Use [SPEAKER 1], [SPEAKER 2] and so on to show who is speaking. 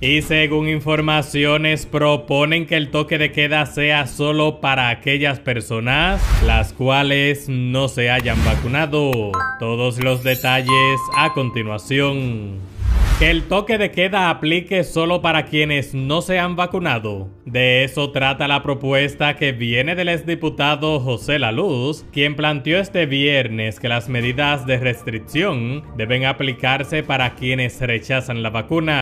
[SPEAKER 1] Y según informaciones proponen que el toque de queda sea solo para aquellas personas las cuales no se hayan vacunado. Todos los detalles a continuación. Que el toque de queda aplique solo para quienes no se han vacunado. De eso trata la propuesta que viene del exdiputado José Laluz, quien planteó este viernes que las medidas de restricción deben aplicarse para quienes rechazan la vacuna.